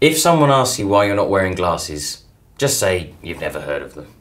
If someone asks you why you're not wearing glasses, just say you've never heard of them.